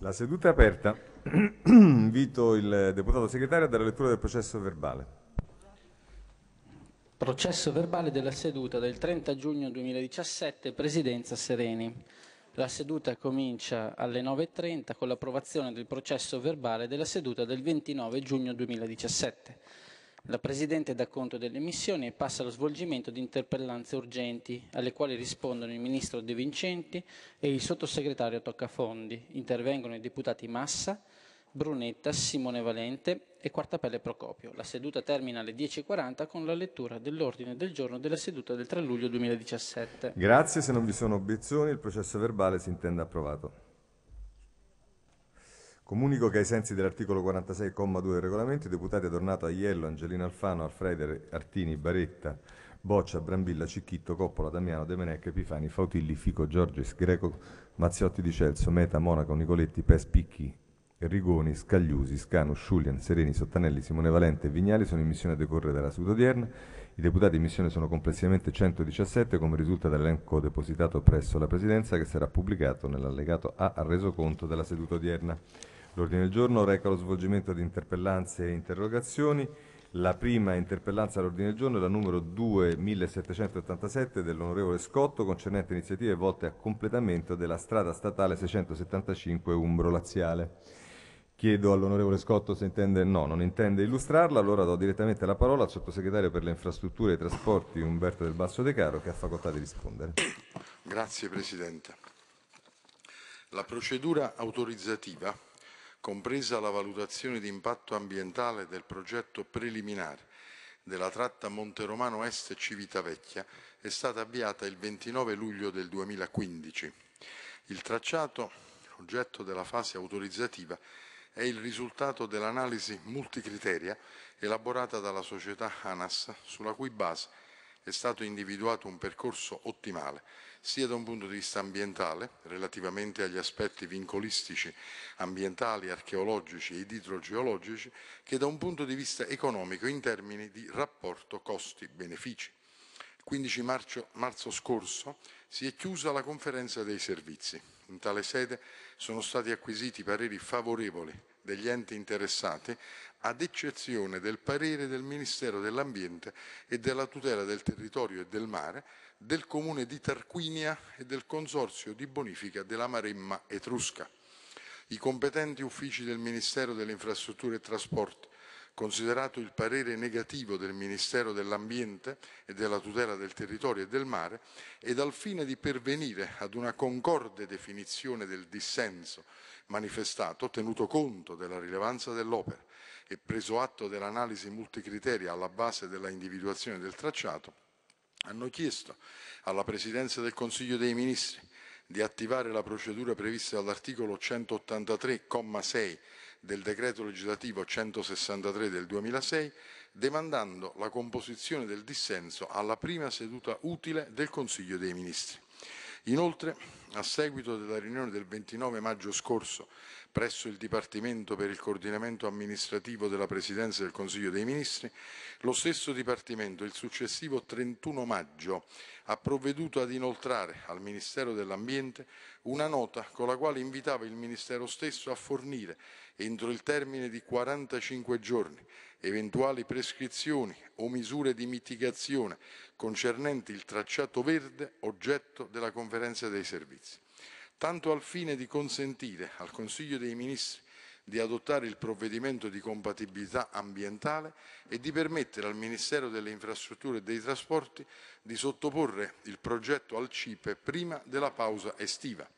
La seduta è aperta. Invito il deputato segretario a dare lettura del processo verbale. Processo verbale della seduta del 30 giugno 2017, Presidenza Sereni. La seduta comincia alle 9.30 con l'approvazione del processo verbale della seduta del 29 giugno 2017. La Presidente dà conto delle missioni e passa allo svolgimento di interpellanze urgenti, alle quali rispondono il Ministro De Vincenti e il Sottosegretario Toccafondi. Intervengono i deputati Massa, Brunetta, Simone Valente e Quartapelle Procopio. La seduta termina alle 10.40 con la lettura dell'ordine del giorno della seduta del 3 luglio 2017. Grazie, se non vi sono obiezioni il processo verbale si intende approvato. Comunico che ai sensi dell'articolo 46,2 del regolamento, i deputati Adornato, Aiello, Angelina Alfano, Alfreder, Artini, Baretta, Boccia, Brambilla, Cicchitto, Coppola, Damiano, De Menecca, Epifani, Fautilli, Fico, Giorgis, Greco, Mazziotti di Celso, Meta, Monaco, Nicoletti, Pespicchi, Rigoni, Scagliusi, Scanu, Sciulian, Sereni, Sottanelli, Simone Valente e Vignali sono in missione a decorrere dalla seduta odierna. I deputati in missione sono complessivamente 117, come risulta dall'elenco depositato presso la Presidenza, che sarà pubblicato nell'allegato A al resoconto della seduta odierna. L'ordine del giorno reca lo svolgimento di interpellanze e interrogazioni. La prima interpellanza all'ordine del giorno è la numero 2787 dell'onorevole Scotto concernente iniziative volte a completamento della strada statale 675 Umbro Laziale. Chiedo all'onorevole Scotto se intende, no, non intende illustrarla, allora do direttamente la parola al sottosegretario per le infrastrutture e i trasporti Umberto del Basso De Caro che ha facoltà di rispondere. Grazie Presidente. La procedura autorizzativa compresa la valutazione di impatto ambientale del progetto preliminare della tratta Monteromano Est Civitavecchia, è stata avviata il 29 luglio del 2015. Il tracciato, oggetto della fase autorizzativa, è il risultato dell'analisi multicriteria elaborata dalla società ANAS, sulla cui base è stato individuato un percorso ottimale sia da un punto di vista ambientale, relativamente agli aspetti vincolistici ambientali, archeologici ed idrogeologici, che da un punto di vista economico in termini di rapporto costi-benefici. Il 15 marzo, marzo scorso si è chiusa la conferenza dei servizi. In tale sede sono stati acquisiti pareri favorevoli degli enti interessati, ad eccezione del parere del Ministero dell'Ambiente e della tutela del territorio e del mare, del comune di Tarquinia e del consorzio di bonifica della Maremma Etrusca. I competenti uffici del Ministero delle Infrastrutture e Trasporti, considerato il parere negativo del Ministero dell'Ambiente e della tutela del territorio e del mare, ed al fine di pervenire ad una concorde definizione del dissenso manifestato, tenuto conto della rilevanza dell'opera e preso atto dell'analisi multicriteria alla base della individuazione del tracciato, hanno chiesto alla Presidenza del Consiglio dei Ministri di attivare la procedura prevista dall'articolo 183,6 del decreto legislativo 163 del 2006, demandando la composizione del dissenso alla prima seduta utile del Consiglio dei Ministri. Inoltre, a seguito della riunione del 29 maggio scorso presso il Dipartimento per il coordinamento amministrativo della Presidenza del Consiglio dei Ministri, lo stesso Dipartimento il successivo 31 maggio ha provveduto ad inoltrare al Ministero dell'Ambiente una nota con la quale invitava il Ministero stesso a fornire, entro il termine di 45 giorni, eventuali prescrizioni o misure di mitigazione concernenti il tracciato verde oggetto della conferenza dei servizi tanto al fine di consentire al Consiglio dei Ministri di adottare il provvedimento di compatibilità ambientale e di permettere al Ministero delle Infrastrutture e dei Trasporti di sottoporre il progetto al CIPE prima della pausa estiva.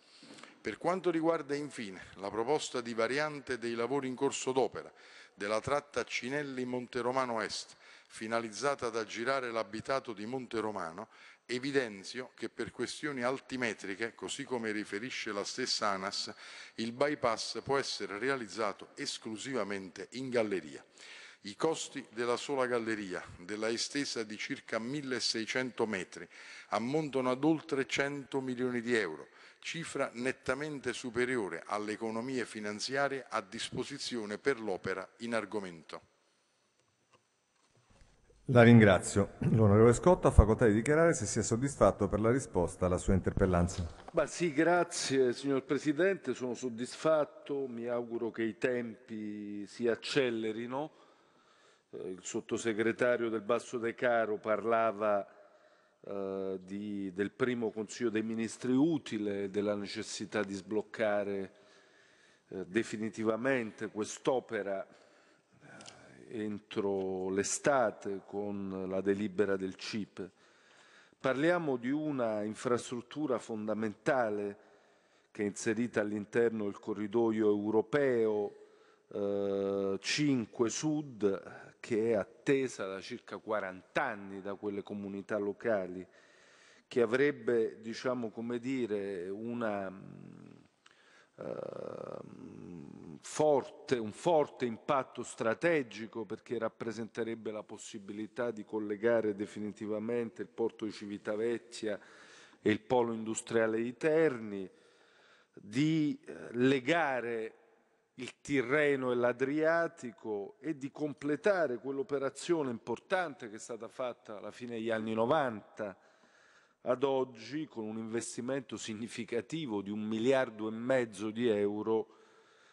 Per quanto riguarda infine la proposta di variante dei lavori in corso d'opera della tratta Cinelli-Monteromano Est, finalizzata ad aggirare l'abitato di Monteromano, Evidenzio che per questioni altimetriche, così come riferisce la stessa ANAS, il bypass può essere realizzato esclusivamente in galleria. I costi della sola galleria, della estesa di circa 1600 metri, ammontano ad oltre 100 milioni di euro, cifra nettamente superiore alle economie finanziarie a disposizione per l'opera in argomento. La ringrazio. L'onorevole Scotto ha facoltà di dichiarare se si è soddisfatto per la risposta alla sua interpellanza. Ma sì, grazie signor Presidente, sono soddisfatto, mi auguro che i tempi si accelerino. Eh, il sottosegretario del Basso De Caro parlava eh, di, del primo Consiglio dei Ministri utile, e della necessità di sbloccare eh, definitivamente quest'opera entro l'estate con la delibera del CIP. Parliamo di una infrastruttura fondamentale che è inserita all'interno del corridoio europeo eh, 5 Sud che è attesa da circa 40 anni da quelle comunità locali che avrebbe, diciamo, come dire, una mm, eh, forte, un forte impatto strategico perché rappresenterebbe la possibilità di collegare definitivamente il porto di Civitavecchia e il polo industriale di Terni, di eh, legare il Tirreno e l'Adriatico e di completare quell'operazione importante che è stata fatta alla fine degli anni 90 ad oggi con un investimento significativo di un miliardo e mezzo di euro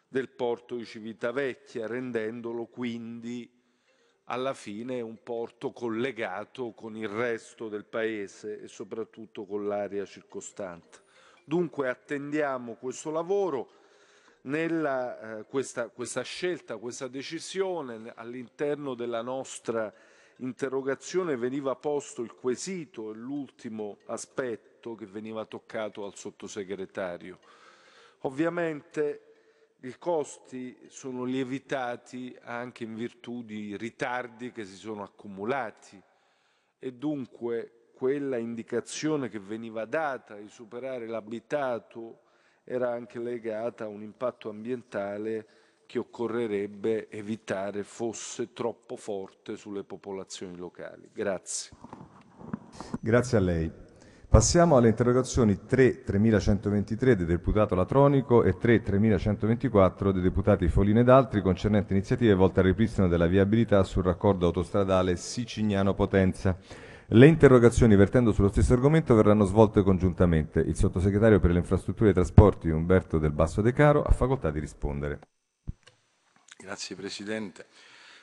del porto di Civitavecchia, rendendolo quindi alla fine un porto collegato con il resto del paese e soprattutto con l'area circostante. Dunque attendiamo questo lavoro, nella, eh, questa, questa scelta, questa decisione all'interno della nostra interrogazione veniva posto il quesito, e l'ultimo aspetto che veniva toccato al sottosegretario. Ovviamente i costi sono lievitati anche in virtù di ritardi che si sono accumulati e dunque quella indicazione che veniva data di superare l'abitato era anche legata a un impatto ambientale che occorrerebbe evitare fosse troppo forte sulle popolazioni locali. Grazie. Grazie a lei. Passiamo alle interrogazioni 3.3123 del deputato Latronico e 3.3124 dei deputati Folino ed altri concernenti iniziative volte al ripristino della viabilità sul raccordo autostradale Sicignano-Potenza. Le interrogazioni vertendo sullo stesso argomento verranno svolte congiuntamente. Il sottosegretario per le infrastrutture e i trasporti Umberto Del Basso De Caro ha facoltà di rispondere. Grazie Presidente.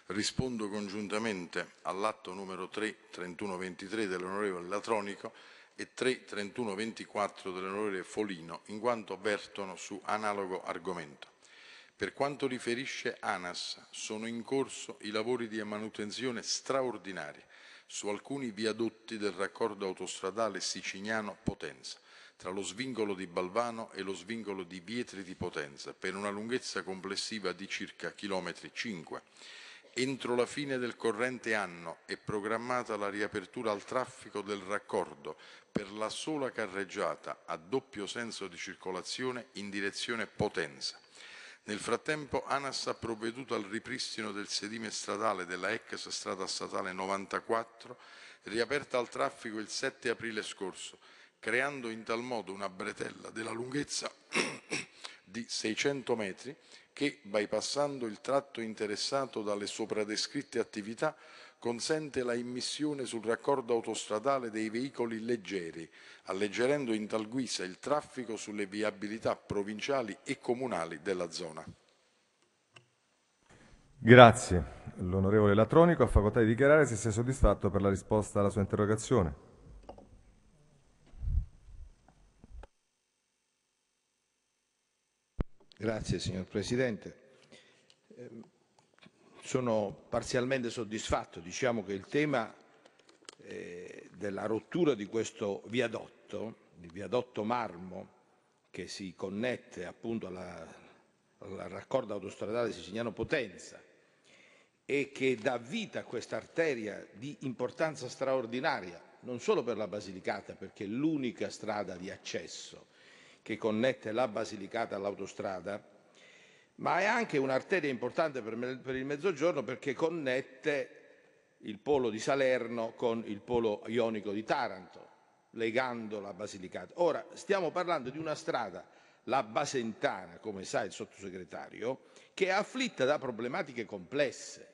Rispondo congiuntamente all'atto numero 3.3123 dell'onorevole Latronico e 33124 dell'onorevole Folino, in quanto vertono su analogo argomento. Per quanto riferisce ANAS, sono in corso i lavori di manutenzione straordinari su alcuni viadotti del raccordo autostradale sicignano potenza tra lo svincolo di Balvano e lo svincolo di Vietri di Potenza, per una lunghezza complessiva di circa chilometri 5 Entro la fine del corrente anno è programmata la riapertura al traffico del raccordo per la sola carreggiata a doppio senso di circolazione in direzione Potenza. Nel frattempo ANAS ha provveduto al ripristino del sedime stradale della ex strada statale 94, riaperta al traffico il 7 aprile scorso, creando in tal modo una bretella della lunghezza di 600 metri che, bypassando il tratto interessato dalle sopradescritte attività, consente la immissione sul raccordo autostradale dei veicoli leggeri, alleggerendo in tal guisa il traffico sulle viabilità provinciali e comunali della zona. Grazie. L'onorevole Latronico ha facoltà di dichiarare se sia soddisfatto per la risposta alla sua interrogazione. Grazie signor Presidente. Ehm, sono parzialmente soddisfatto, diciamo che il tema eh, della rottura di questo viadotto, il viadotto Marmo, che si connette appunto alla, alla raccordo autostradale Siciliano-Potenza e che dà vita a questa arteria di importanza straordinaria, non solo per la Basilicata, perché è l'unica strada di accesso che connette la Basilicata all'autostrada, ma è anche un'arteria importante per, il Mezzogiorno perché connette il polo di Salerno con il polo ionico di Taranto, legando la Basilicata. Ora, stiamo parlando di una strada, la Basentana, come sa il sottosegretario, che è afflitta da problematiche complesse,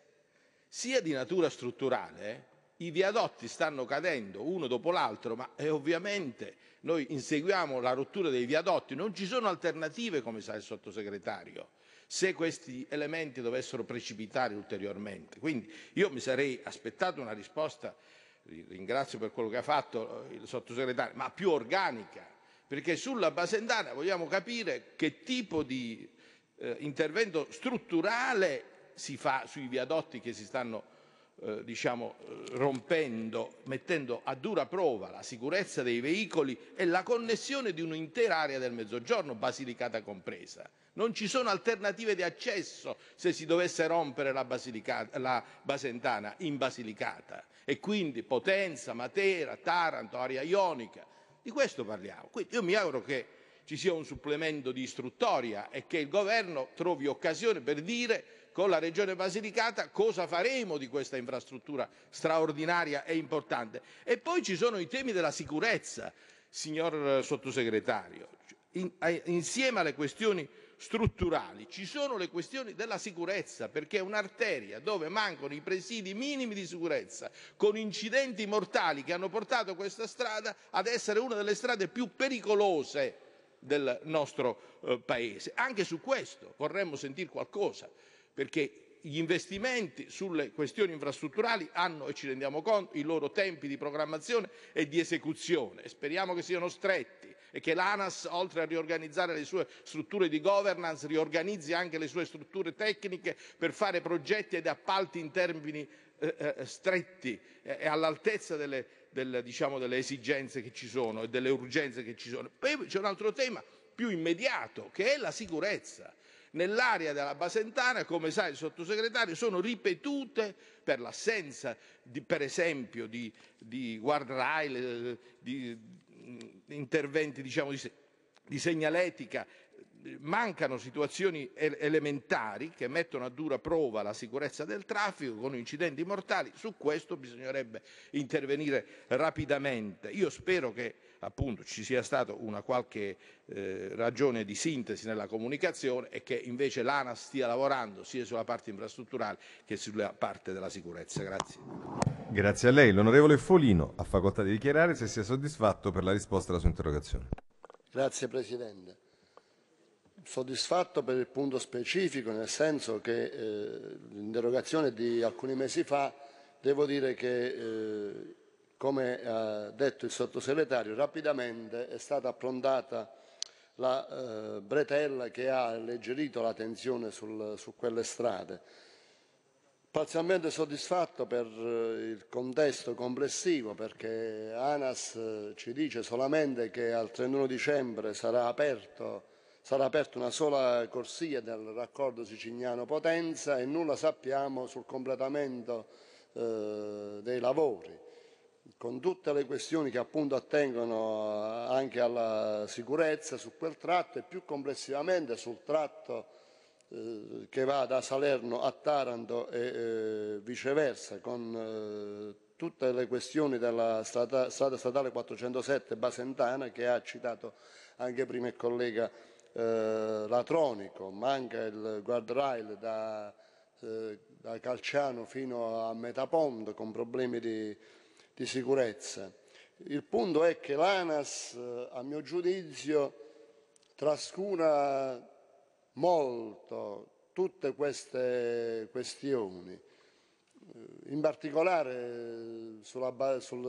sia di natura strutturale, i viadotti stanno cadendo uno dopo l'altro, ma eh, ovviamente noi inseguiamo la rottura dei viadotti, non ci sono alternative, come sa il sottosegretario, se questi elementi dovessero precipitare ulteriormente. Quindi io mi sarei aspettato una risposta, ringrazio per quello che ha fatto eh, il sottosegretario, ma più organica, perché sulla Basendana vogliamo capire che tipo di eh, intervento strutturale si fa sui viadotti che si stanno eh, diciamo, eh, rompendo, mettendo a dura prova la sicurezza dei veicoli e la connessione di un'intera area del Mezzogiorno, Basilicata compresa. Non ci sono alternative di accesso se si dovesse rompere la, la Basentana in Basilicata. E quindi Potenza, Matera, Taranto, area ionica, di questo parliamo. Quindi io mi auguro che ci sia un supplemento di istruttoria e che il governo trovi occasione per dire con la Regione Basilicata cosa faremo di questa infrastruttura straordinaria e importante. E poi ci sono i temi della sicurezza, signor eh, Sottosegretario. In, eh, insieme alle questioni strutturali ci sono le questioni della sicurezza, perché è un'arteria dove mancano i presidi minimi di sicurezza, con incidenti mortali che hanno portato questa strada ad essere una delle strade più pericolose del nostro eh, paese. Anche su questo vorremmo sentire qualcosa perché gli investimenti sulle questioni infrastrutturali hanno, e ci rendiamo conto, i loro tempi di programmazione e di esecuzione. Speriamo che siano stretti e che l'ANAS, oltre a riorganizzare le sue strutture di governance, riorganizzi anche le sue strutture tecniche per fare progetti ed appalti in termini eh, eh stretti e all'altezza delle, delle, diciamo, delle esigenze che ci sono e delle urgenze che ci sono. Poi c'è un altro tema più immediato, che è la sicurezza. Nell'area della Basentana, come sa il sottosegretario, sono ripetute per l'assenza, di, per esempio, di, di guardrail, eh, di, di mm, interventi diciamo, di, di segnaletica mancano situazioni elementari che mettono a dura prova la sicurezza del traffico con incidenti mortali, su questo bisognerebbe intervenire rapidamente. Io spero che appunto ci sia stata una qualche eh, ragione di sintesi nella comunicazione e che invece l'ANAS stia lavorando sia sulla parte infrastrutturale che sulla parte della sicurezza. Grazie. Grazie a lei. L'onorevole Folino ha facoltà di dichiarare se si è soddisfatto per la risposta alla sua interrogazione. Grazie Presidente soddisfatto per il punto specifico, nel senso che eh, l'interrogazione di alcuni mesi fa, devo dire che, eh, come ha detto il sottosegretario, rapidamente è stata approntata la eh, bretella che ha alleggerito la tensione sul, su quelle strade. Parzialmente soddisfatto per eh, il contesto complessivo perché ANAS eh, ci dice solamente che al 31 dicembre sarà aperto Sarà aperta una sola corsia del raccordo siciliano-Potenza e nulla sappiamo sul completamento eh, dei lavori, con tutte le questioni che appunto attengono anche alla sicurezza su quel tratto e più complessivamente sul tratto eh, che va da Salerno a Taranto e eh, viceversa, con eh, tutte le questioni della strada, strada statale 407 Basentana che ha citato anche prima il collega eh, Latronico, manca il guardrail da, eh, da, Calciano fino a Metapondo con problemi di, di sicurezza. Il punto è che l'ANAS, eh, a mio giudizio, trascura molto tutte queste questioni. Eh, in particolare eh, sulla,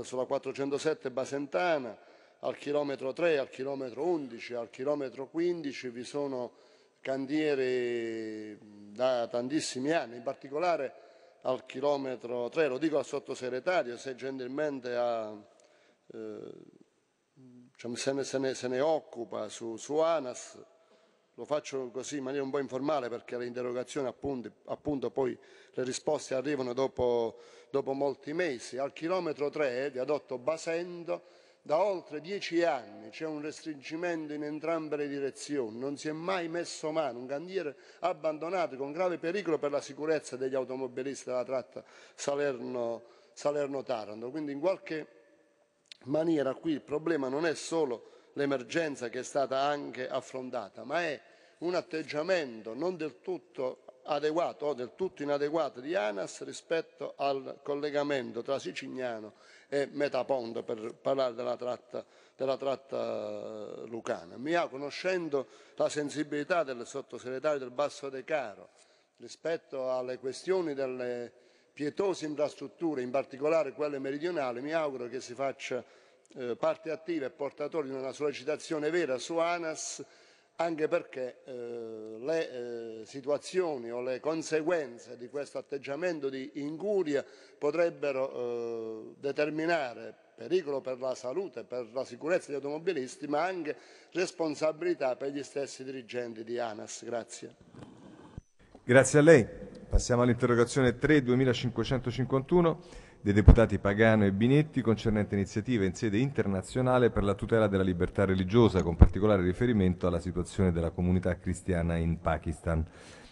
sulla 407 Basentana al chilometro 3, al chilometro 11, al chilometro 15 vi sono cantieri da tantissimi anni, in particolare al chilometro 3, lo dico al sottosegretario se gentilmente ha, eh, diciamo, se, ne, se, ne, se, ne, occupa su, su, ANAS, lo faccio così in maniera un po' informale perché le interrogazioni appunto, appunto poi le risposte arrivano dopo, dopo molti mesi, al chilometro 3 viadotto Basendo da oltre dieci anni c'è un restringimento in entrambe le direzioni, non si è mai messo mano, un cantiere abbandonato con grave pericolo per la sicurezza degli automobilisti della tratta Salerno, taranto Quindi in qualche maniera qui il problema non è solo l'emergenza che è stata anche affrontata, ma è un atteggiamento non del tutto adeguato o del tutto inadeguato di ANAS rispetto al collegamento tra Sicignano e Metaponto per parlare della tratta, della tratta eh, lucana. Mi ha conoscendo la sensibilità del sottosegretario del Basso De Caro rispetto alle questioni delle pietose infrastrutture, in particolare quelle meridionali, mi auguro che si faccia eh, parte attiva e portatore di una sollecitazione vera su ANAS anche perché eh, le eh, situazioni o le conseguenze di questo atteggiamento di incuria potrebbero eh, determinare pericolo per la salute, per la sicurezza degli automobilisti, ma anche responsabilità per gli stessi dirigenti di ANAS. Grazie. Grazie a lei. Passiamo all'interrogazione 3 2551 dei deputati Pagano e Binetti concernente iniziative in sede internazionale per la tutela della libertà religiosa, con particolare riferimento alla situazione della comunità cristiana in Pakistan.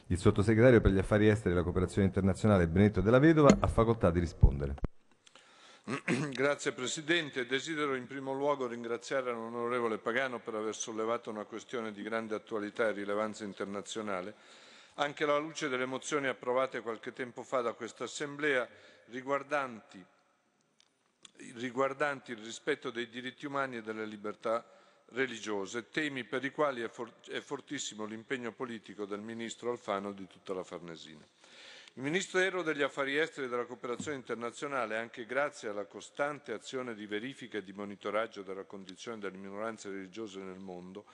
Il sottosegretario per gli affari esteri e la cooperazione internazionale Benetto della Vedova ha facoltà di rispondere. Grazie Presidente, desidero in primo luogo ringraziare l'onorevole Pagano per aver sollevato una questione di grande attualità e rilevanza internazionale anche alla luce delle mozioni approvate qualche tempo fa da questa Assemblea riguardanti, riguardanti il rispetto dei diritti umani e delle libertà religiose, temi per i quali è, for è fortissimo l'impegno politico del Ministro Alfano e di tutta la Farnesina. Il Ministero degli Affari Esteri e della Cooperazione Internazionale, anche grazie alla costante azione di verifica e di monitoraggio della condizione delle minoranze religiose nel mondo,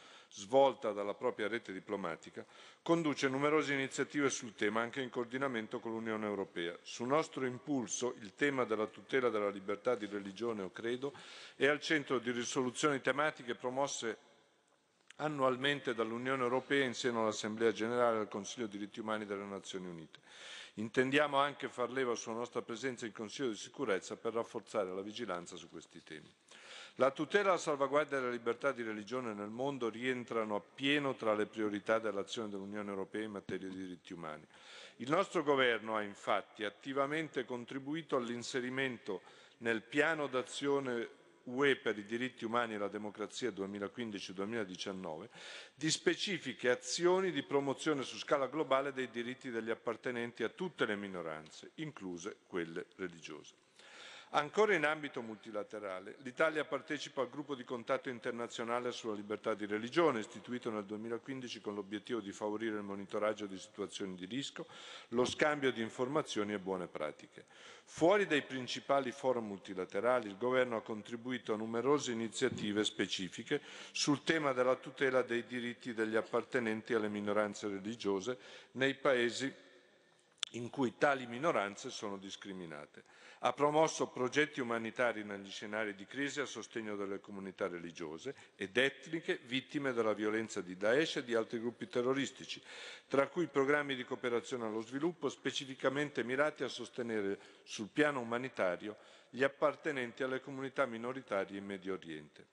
svolta dalla propria rete diplomatica, conduce numerose iniziative sul tema anche in coordinamento con l'Unione Europea. Su nostro impulso il tema della tutela della libertà di religione o credo è al centro di risoluzioni tematiche promosse annualmente dall'Unione Europea in seno all'Assemblea Generale e al Consiglio diritti umani delle Nazioni Unite. Intendiamo anche far leva sulla nostra presenza in Consiglio di sicurezza per rafforzare la vigilanza su questi temi. La tutela e la salvaguardia della libertà di religione nel mondo rientrano appieno tra le priorità dell'azione dell'Unione Europea in materia di diritti umani. Il nostro governo ha infatti attivamente contribuito all'inserimento nel piano d'azione UE per i diritti umani e la democrazia 2015-2019 di specifiche azioni di promozione su scala globale dei diritti degli appartenenti a tutte le minoranze, incluse quelle religiose. Ancora in ambito multilaterale, l'Italia partecipa al gruppo di contatto internazionale sulla libertà di religione, istituito nel 2015 con l'obiettivo di favorire il monitoraggio di situazioni di rischio, lo scambio di informazioni e buone pratiche. Fuori dai principali forum multilaterali, il Governo ha contribuito a numerose iniziative specifiche sul tema della tutela dei diritti degli appartenenti alle minoranze religiose nei paesi in cui tali minoranze sono discriminate. Ha promosso progetti umanitari negli scenari di crisi a sostegno delle comunità religiose ed etniche vittime della violenza di Daesh e di altri gruppi terroristici, tra cui programmi di cooperazione allo sviluppo specificamente mirati a sostenere sul piano umanitario gli appartenenti alle comunità minoritarie in Medio Oriente.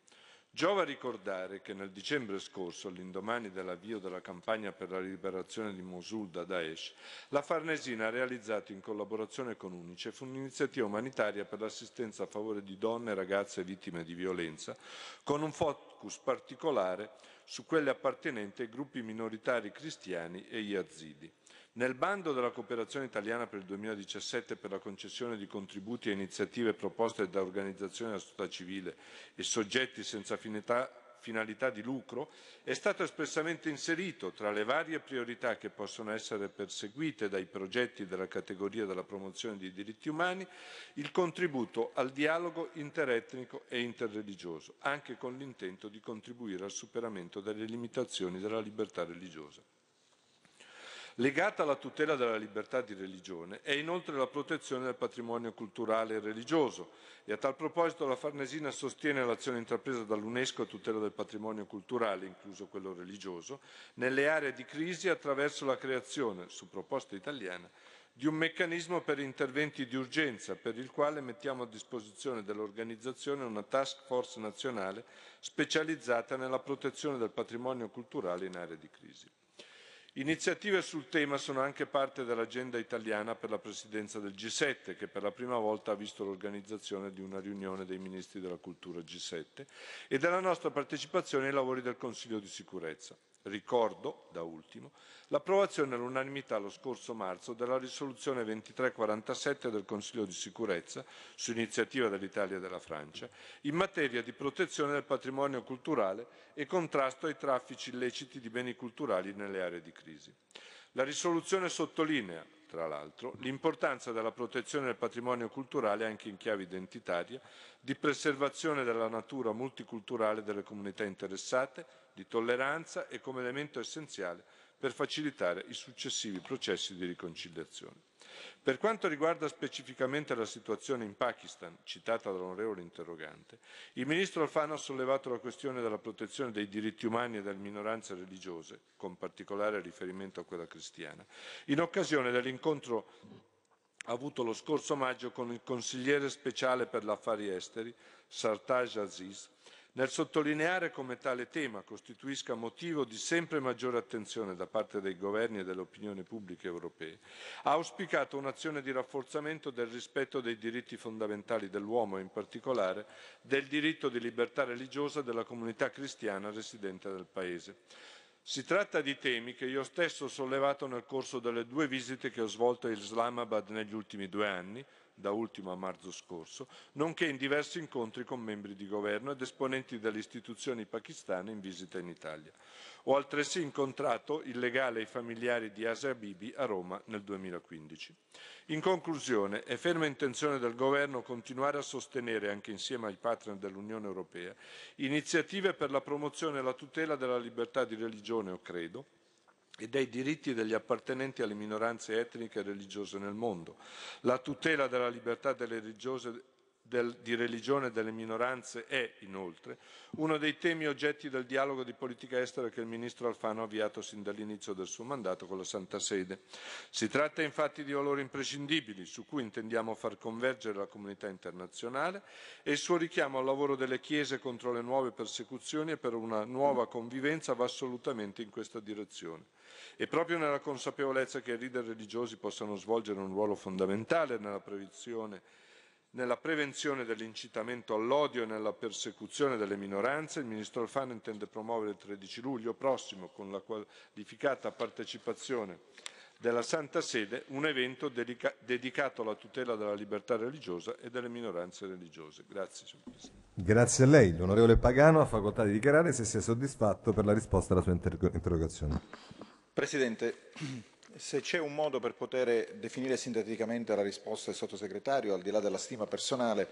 Giova ricordare che nel dicembre scorso, all'indomani dell'avvio della campagna per la liberazione di Mosul da Daesh, la Farnesina ha realizzato in collaborazione con UNICEF un'iniziativa umanitaria per l'assistenza a favore di donne e ragazze vittime di violenza, con un focus particolare su quelle appartenenti ai gruppi minoritari cristiani e yazidi. Nel bando della cooperazione italiana per il 2017 per la concessione di contributi a iniziative proposte da organizzazioni della società civile e soggetti senza finalità di lucro è stato espressamente inserito tra le varie priorità che possono essere perseguite dai progetti della categoria della promozione dei diritti umani il contributo al dialogo interetnico e interreligioso, anche con l'intento di contribuire al superamento delle limitazioni della libertà religiosa. Legata alla tutela della libertà di religione è inoltre la protezione del patrimonio culturale e religioso e a tal proposito la Farnesina sostiene l'azione intrapresa dall'UNESCO a tutela del patrimonio culturale, incluso quello religioso, nelle aree di crisi attraverso la creazione, su proposta italiana, di un meccanismo per interventi di urgenza per il quale mettiamo a disposizione dell'organizzazione una task force nazionale specializzata nella protezione del patrimonio culturale in aree di crisi. Iniziative sul tema sono anche parte dell'agenda italiana per la presidenza del G7, che per la prima volta ha visto l'organizzazione di una riunione dei ministri della cultura G7 e della nostra partecipazione ai lavori del Consiglio di sicurezza. Ricordo, da ultimo, l'approvazione all'unanimità lo scorso marzo della risoluzione 2347 del Consiglio di sicurezza, su iniziativa dell'Italia e della Francia, in materia di protezione del patrimonio culturale e contrasto ai traffici illeciti di beni culturali nelle aree di crisi. La risoluzione sottolinea tra l'altro, l'importanza della protezione del patrimonio culturale anche in chiave identitaria, di preservazione della natura multiculturale delle comunità interessate, di tolleranza e come elemento essenziale per facilitare i successivi processi di riconciliazione. Per quanto riguarda specificamente la situazione in Pakistan, citata dall'onorevole interrogante, il ministro Alfano ha sollevato la questione della protezione dei diritti umani e delle minoranze religiose, con particolare riferimento a quella cristiana, in occasione dell'incontro avuto lo scorso maggio con il consigliere speciale per gli affari esteri, Sartaj Aziz, nel sottolineare come tale tema costituisca motivo di sempre maggiore attenzione da parte dei governi e delle opinioni pubbliche europee, ha auspicato un'azione di rafforzamento del rispetto dei diritti fondamentali dell'uomo e in particolare del diritto di libertà religiosa della comunità cristiana residente nel Paese. Si tratta di temi che io stesso ho sollevato nel corso delle due visite che ho svolto a Islamabad negli ultimi due anni, da ultimo a marzo scorso, nonché in diversi incontri con membri di governo ed esponenti delle istituzioni pakistane in visita in Italia. Ho altresì incontrato il legale e i familiari di Asia Bibi a Roma nel 2015. In conclusione, è ferma intenzione del Governo continuare a sostenere, anche insieme ai partner dell'Unione Europea, iniziative per la promozione e la tutela della libertà di religione o credo, e dei diritti degli appartenenti alle minoranze etniche e religiose nel mondo, la tutela della libertà delle religiose del, di religione delle minoranze è, inoltre, uno dei temi oggetti del dialogo di politica estera che il ministro Alfano ha avviato sin dall'inizio del suo mandato con la Santa Sede. Si tratta infatti di valori imprescindibili su cui intendiamo far convergere la comunità internazionale e il suo richiamo al lavoro delle Chiese contro le nuove persecuzioni e per una nuova convivenza va assolutamente in questa direzione. E proprio nella consapevolezza che i leader religiosi possano svolgere un ruolo fondamentale nella prevenzione nella prevenzione dell'incitamento all'odio e nella persecuzione delle minoranze, il Ministro Alfano intende promuovere il 13 luglio prossimo, con la qualificata partecipazione della Santa Sede, un evento dedica dedicato alla tutela della libertà religiosa e delle minoranze religiose. Grazie, signor Presidente. Grazie a lei. L'onorevole Pagano ha facoltà di dichiarare se si è soddisfatto per la risposta alla sua inter interrogazione. Presidente, se c'è un modo per poter definire sinteticamente la risposta del sottosegretario, al di là della stima personale,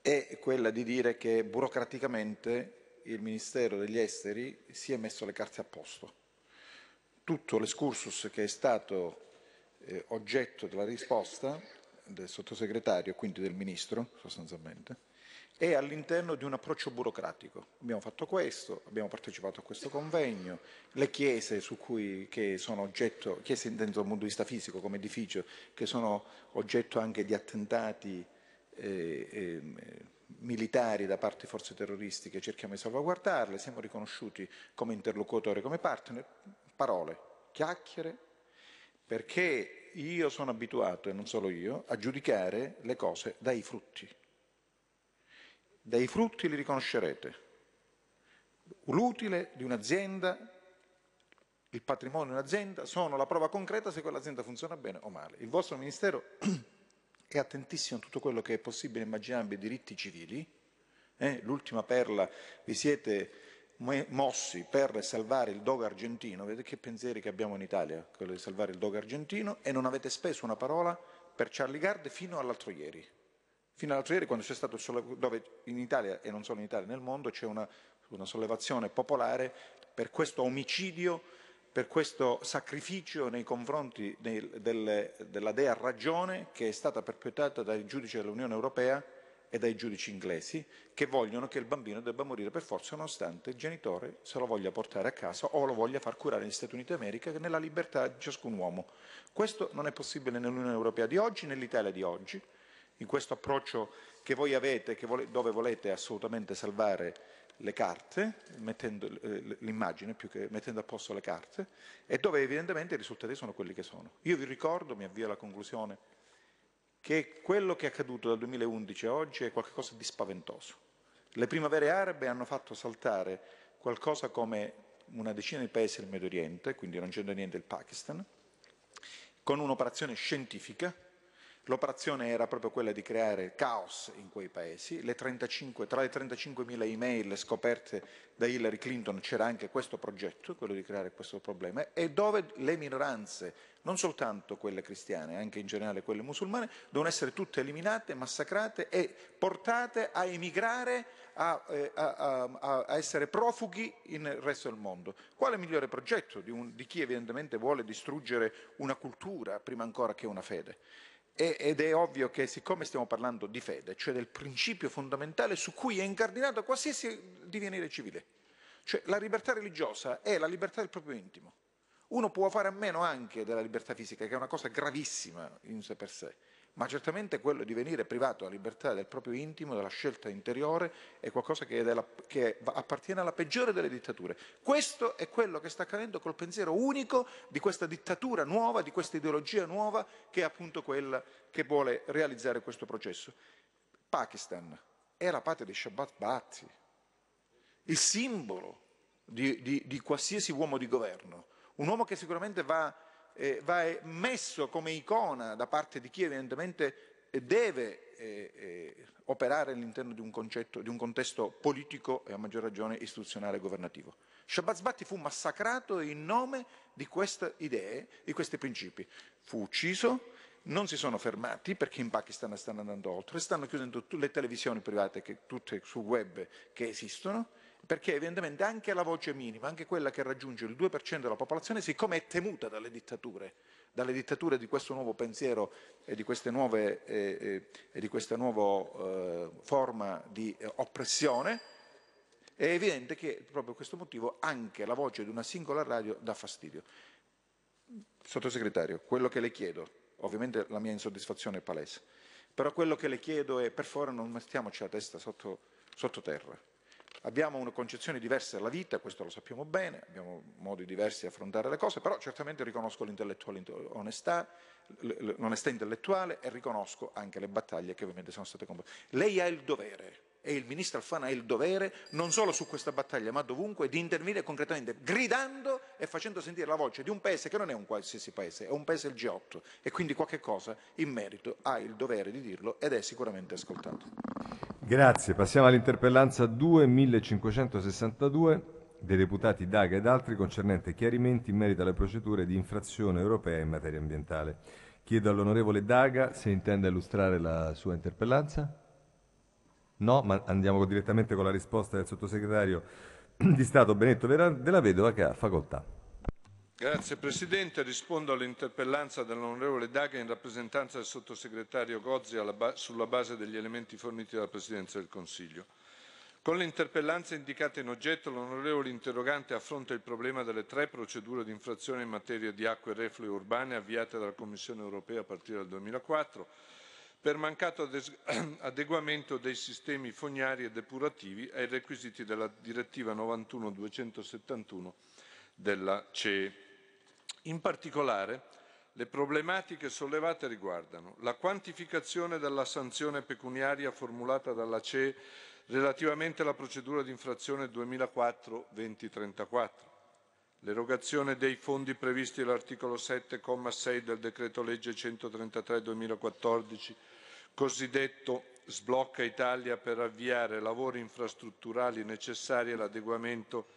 è quella di dire che burocraticamente il Ministero degli Esteri si è messo le carte a posto. Tutto l'escursus che è stato eh, oggetto della risposta del sottosegretario, quindi del Ministro sostanzialmente, è all'interno di un approccio burocratico. Abbiamo fatto questo, abbiamo partecipato a questo convegno, le chiese, cui, che sono oggetto, chiese intendo dal punto di vista fisico come edificio, che sono oggetto anche di attentati eh, eh, militari da parte di forze terroristiche, cerchiamo di salvaguardarle, siamo riconosciuti come interlocutore, come partner, parole, chiacchiere, perché io sono abituato, e non solo io, a giudicare le cose dai frutti dai frutti li riconoscerete. L'utile di un'azienda, il patrimonio di un'azienda sono la prova concreta se quell'azienda funziona bene o male. Il vostro Ministero è attentissimo a tutto quello che è possibile immaginare dei diritti civili. Eh? L'ultima perla, vi siete mossi per salvare il dog argentino, vedete che pensieri che abbiamo in Italia, quello di salvare il dog argentino, e non avete speso una parola per Charlie Gard fino all'altro ieri. Fino all'altro ieri quando c'è stato il sollevo, dove in Italia e non solo in Italia, nel mondo c'è una, una sollevazione popolare per questo omicidio, per questo sacrificio nei confronti del, del, della dea ragione che è stata perpetrata dai giudici dell'Unione Europea e dai giudici inglesi che vogliono che il bambino debba morire per forza nonostante il genitore se lo voglia portare a casa o lo voglia far curare negli Stati Uniti d'America nella libertà di ciascun uomo. Questo non è possibile nell'Unione Europea di oggi, nell'Italia di oggi in questo approccio che voi avete, che vole, dove volete assolutamente salvare le carte, mettendo, eh, l'immagine più che mettendo a posto le carte, e dove evidentemente i risultati sono quelli che sono. Io vi ricordo, mi avvio alla conclusione, che quello che è accaduto dal 2011 a oggi è qualcosa di spaventoso. Le primavere arabe hanno fatto saltare qualcosa come una decina di paesi del Medio Oriente, quindi non c'entra niente il Pakistan, con un'operazione scientifica L'operazione era proprio quella di creare caos in quei paesi, le 35, tra le 35.000 email scoperte da Hillary Clinton c'era anche questo progetto, quello di creare questo problema, e dove le minoranze, non soltanto quelle cristiane, anche in generale quelle musulmane, devono essere tutte eliminate, massacrate e portate a emigrare, a, eh, a, a, a essere profughi nel resto del mondo. Quale migliore progetto di, un, di chi evidentemente vuole distruggere una cultura prima ancora che una fede? ed è ovvio che siccome stiamo parlando di fede, cioè del principio fondamentale su cui è incardinato qualsiasi divenire civile, cioè la libertà religiosa è la libertà del proprio intimo. Uno può fare a meno anche della libertà fisica, che è una cosa gravissima in sé per sé ma certamente quello di venire privato della libertà del proprio intimo, della scelta interiore, è qualcosa che, è la, che, appartiene alla peggiore delle dittature. Questo è quello che sta accadendo col pensiero unico di questa dittatura nuova, di questa ideologia nuova, che è appunto quella che vuole realizzare questo processo. Pakistan è la patria dei Shabbat Bhatti, il simbolo di, di, di qualsiasi uomo di governo, un uomo che sicuramente va eh, va messo come icona da parte di chi evidentemente deve eh, eh, operare all'interno di un, concetto, di un contesto politico e a maggior ragione istituzionale e governativo. Shabazz fu massacrato in nome di queste idee, di questi principi. Fu ucciso, non si sono fermati perché in Pakistan stanno andando oltre, stanno chiudendo le televisioni private, che, tutte sul web, che esistono perché evidentemente anche la voce minima, anche quella che raggiunge il 2% della popolazione, siccome è temuta dalle dittature, dalle dittature di questo nuovo pensiero e di, nuove, eh, eh, di questa nuova eh, forma di eh, oppressione, è evidente che proprio per questo motivo anche la voce di una singola radio dà fastidio. Sottosegretario, quello che le chiedo, ovviamente la mia insoddisfazione è palese, però quello che le chiedo è per favore non mettiamoci la testa sotto, sotto terra Abbiamo una concezione diversa della vita, questo lo sappiamo bene, abbiamo modi diversi di affrontare le cose, però certamente riconosco l'intellettuale l'onestà intellettuale e riconosco anche le battaglie che ovviamente sono state combattute. Lei ha il dovere, e il ministro Alfano ha il dovere, non solo su questa battaglia, ma dovunque, di intervenire concretamente, gridando e facendo sentire la voce di un paese che non è un qualsiasi paese, è un paese il G8 e quindi qualche cosa in merito ha il dovere di dirlo ed è sicuramente ascoltato. Grazie. Passiamo all'interpellanza 2562 dei deputati Daga ed altri concernente chiarimenti in merito alle procedure di infrazione europea in materia ambientale. Chiedo all'onorevole Daga se intende illustrare la sua interpellanza. No, ma andiamo direttamente con la risposta del sottosegretario di Stato Benetto della Vedova che ha facoltà. Grazie Presidente, rispondo all'interpellanza dell'onorevole Daga in rappresentanza del sottosegretario Gozzi ba sulla base degli elementi forniti dalla Presidenza del Consiglio. Con l'interpellanza indicata in oggetto, l'onorevole interrogante affronta il problema delle tre procedure di infrazione in materia di acque reflue urbane avviate dalla Commissione europea a partire dal 2004 per mancato adeguamento dei sistemi fognari e depurativi ai requisiti della direttiva 91 271 della CE. In particolare, le problematiche sollevate riguardano la quantificazione della sanzione pecuniaria formulata dalla CE relativamente alla procedura di infrazione 2004-2034, l'erogazione dei fondi previsti dall'articolo 7,6 del decreto legge 133-2014, cosiddetto sblocca Italia per avviare lavori infrastrutturali necessari all'adeguamento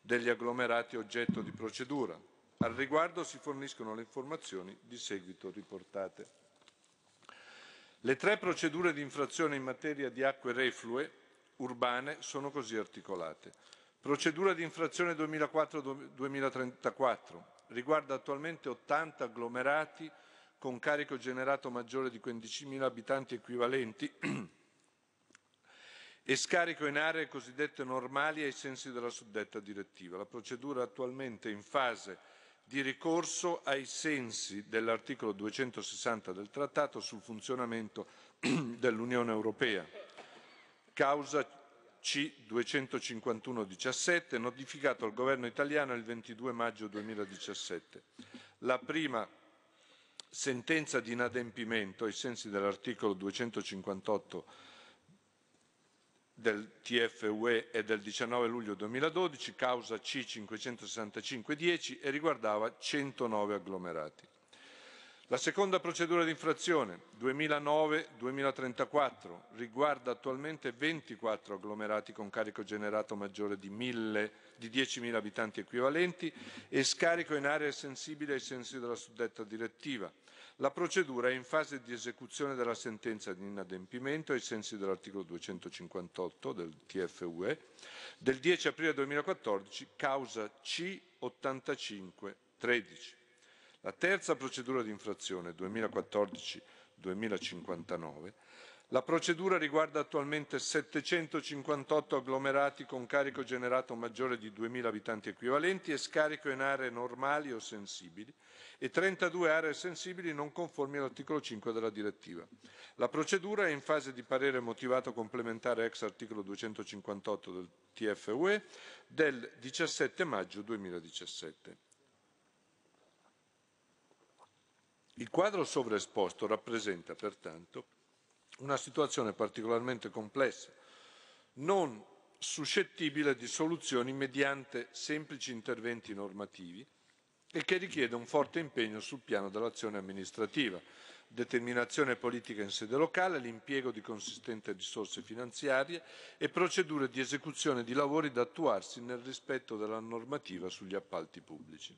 degli agglomerati oggetto di procedura, al riguardo si forniscono le informazioni di seguito riportate. Le tre procedure di infrazione in materia di acque reflue urbane sono così articolate. Procedura di infrazione 2004-2034 riguarda attualmente 80 agglomerati con carico generato maggiore di 15.000 abitanti equivalenti e scarico in aree cosiddette normali ai sensi della suddetta direttiva. La procedura attualmente in fase di ricorso ai sensi dell'articolo 260 del Trattato sul funzionamento dell'Unione Europea. Causa C251-17, notificato al governo italiano il 22 maggio 2017. La prima sentenza di inadempimento, ai sensi dell'articolo 258 del del TFUE è del 19 luglio 2012, causa C565-10 e riguardava 109 agglomerati. La seconda procedura di infrazione 2009-2034 riguarda attualmente 24 agglomerati con carico generato maggiore di, 1000, di 10.000 abitanti equivalenti e scarico in aree sensibili ai sensi della suddetta direttiva la procedura è in fase di esecuzione della sentenza di inadempimento ai sensi dell'articolo 258 del TFUE del 10 aprile 2014, causa C8513. La terza procedura di infrazione 2014 2059 la procedura riguarda attualmente 758 agglomerati con carico generato maggiore di 2.000 abitanti equivalenti e scarico in aree normali o sensibili e 32 aree sensibili non conformi all'articolo 5 della direttiva. La procedura è in fase di parere motivato complementare ex articolo 258 del TFUE del 17 maggio 2017. Il quadro sovraesposto rappresenta pertanto una situazione particolarmente complessa, non suscettibile di soluzioni mediante semplici interventi normativi e che richiede un forte impegno sul piano dell'azione amministrativa, determinazione politica in sede locale, l'impiego di consistenti risorse finanziarie e procedure di esecuzione di lavori da attuarsi nel rispetto della normativa sugli appalti pubblici.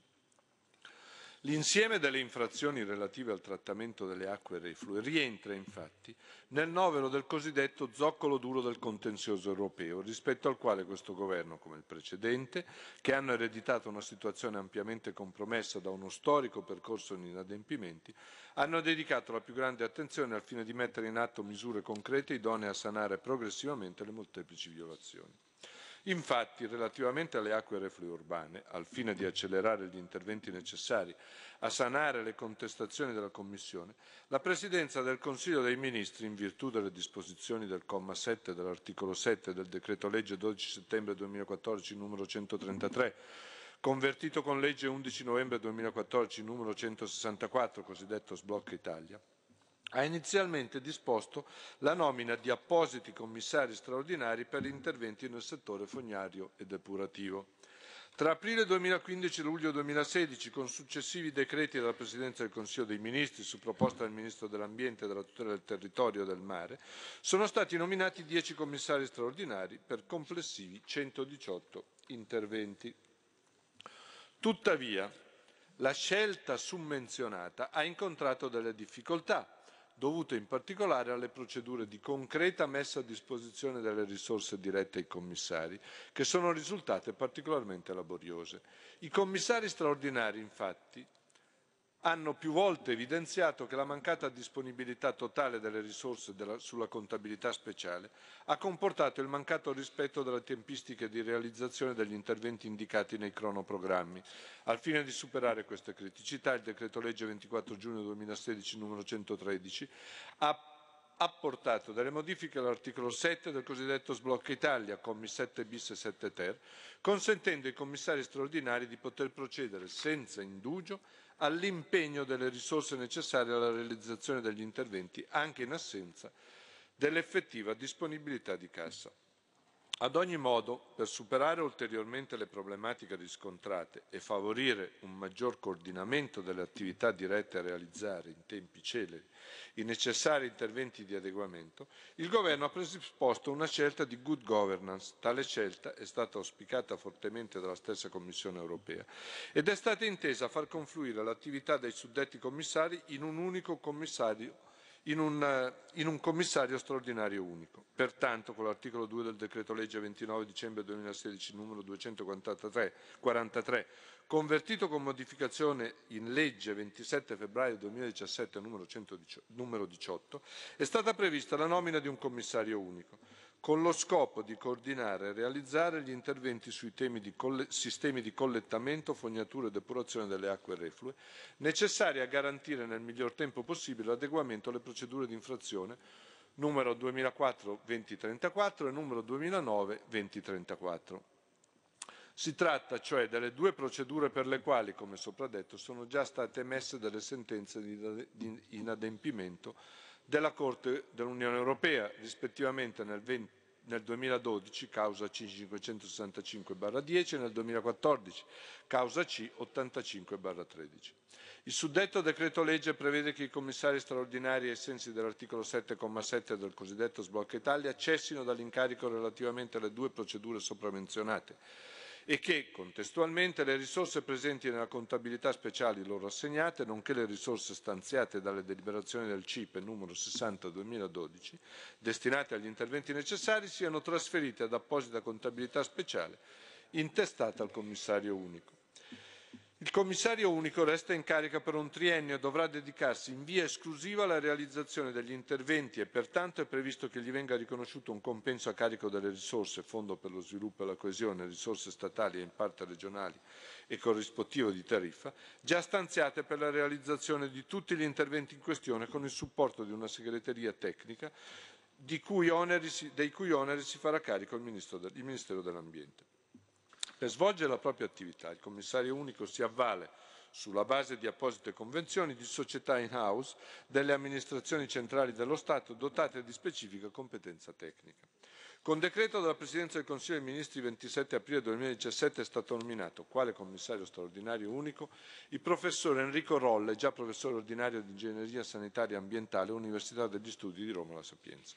L'insieme delle infrazioni relative al trattamento delle acque reflue rientra infatti nel novero del cosiddetto zoccolo duro del contenzioso europeo, rispetto al quale questo governo, come il precedente, che hanno ereditato una situazione ampiamente compromessa da uno storico percorso di inadempimenti, hanno dedicato la più grande attenzione al fine di mettere in atto misure concrete idonee a sanare progressivamente le molteplici violazioni. Infatti, relativamente alle acque reflue urbane, al fine di accelerare gli interventi necessari a sanare le contestazioni della Commissione, la Presidenza del Consiglio dei Ministri, in virtù delle disposizioni del comma 7 dell'articolo 7 del Decreto Legge 12 settembre 2014 numero 133, convertito con legge 11 novembre 2014 numero 164, cosiddetto Sblocca Italia, ha inizialmente disposto la nomina di appositi commissari straordinari per gli interventi nel settore fognario e depurativo. Tra aprile 2015 e luglio 2016, con successivi decreti della Presidenza del Consiglio dei Ministri, su proposta del Ministro dell'Ambiente e della tutela del territorio e del mare, sono stati nominati 10 commissari straordinari per complessivi 118 interventi. Tuttavia, la scelta summenzionata ha incontrato delle difficoltà dovute in particolare alle procedure di concreta messa a disposizione delle risorse dirette ai commissari, che sono risultate particolarmente laboriose. I commissari straordinari, infatti, hanno più volte evidenziato che la mancata disponibilità totale delle risorse della, sulla contabilità speciale ha comportato il mancato rispetto delle tempistiche di realizzazione degli interventi indicati nei cronoprogrammi. Al fine di superare queste criticità, il decreto legge 24 giugno 2016 numero 113 ha apportato delle modifiche all'articolo 7 del cosiddetto sblocca Italia, commi 7 bis e 7 ter, consentendo ai commissari straordinari di poter procedere senza indugio all'impegno delle risorse necessarie alla realizzazione degli interventi, anche in assenza dell'effettiva disponibilità di cassa. Ad ogni modo, per superare ulteriormente le problematiche riscontrate e favorire un maggior coordinamento delle attività dirette a realizzare in tempi celeri i necessari interventi di adeguamento, il Governo ha predisposto una scelta di good governance. Tale scelta è stata auspicata fortemente dalla stessa Commissione europea ed è stata intesa a far confluire l'attività dei suddetti commissari in un unico commissario in un, eh, in un commissario straordinario unico. Pertanto, con l'articolo 2 del decreto legge 29 dicembre 2016 numero 243, 43, convertito con modificazione in legge 27 febbraio 2017 numero, 18, è stata prevista la nomina di un commissario unico con lo scopo di coordinare e realizzare gli interventi sui temi di sistemi di collettamento, fognatura e depurazione delle acque reflue, necessari a garantire nel miglior tempo possibile l'adeguamento alle procedure di infrazione numero 2004-2034 e numero 2009-2034. Si tratta cioè delle due procedure per le quali, come sopra detto, sono già state emesse delle sentenze di inadempimento della Corte dell'Unione Europea, rispettivamente nel 20 nel 2012 causa C565-10 e nel 2014 causa C85-13. Il suddetto decreto legge prevede che i commissari straordinari ai sensi dell'articolo 7,7 del cosiddetto sblocca Italia cessino dall'incarico relativamente alle due procedure sopramenzionate e che contestualmente le risorse presenti nella contabilità speciali loro assegnate, nonché le risorse stanziate dalle deliberazioni del CIPE numero 60 2012, destinate agli interventi necessari, siano trasferite ad apposita contabilità speciale intestata al commissario unico. Il commissario unico resta in carica per un triennio e dovrà dedicarsi in via esclusiva alla realizzazione degli interventi e pertanto è previsto che gli venga riconosciuto un compenso a carico delle risorse Fondo per lo sviluppo e la coesione, risorse statali e in parte regionali e corrispettivo di tariffa, già stanziate per la realizzazione di tutti gli interventi in questione con il supporto di una segreteria tecnica cui oneri, dei cui oneri si farà carico il Ministero dell'Ambiente. Per svolgere la propria attività il commissario unico si avvale sulla base di apposite convenzioni di società in-house delle amministrazioni centrali dello Stato dotate di specifica competenza tecnica. Con decreto della Presidenza del Consiglio dei Ministri 27 aprile 2017 è stato nominato quale commissario straordinario unico il professor Enrico Rolle, già professore ordinario di Ingegneria Sanitaria e Ambientale, Università degli Studi di Roma La Sapienza.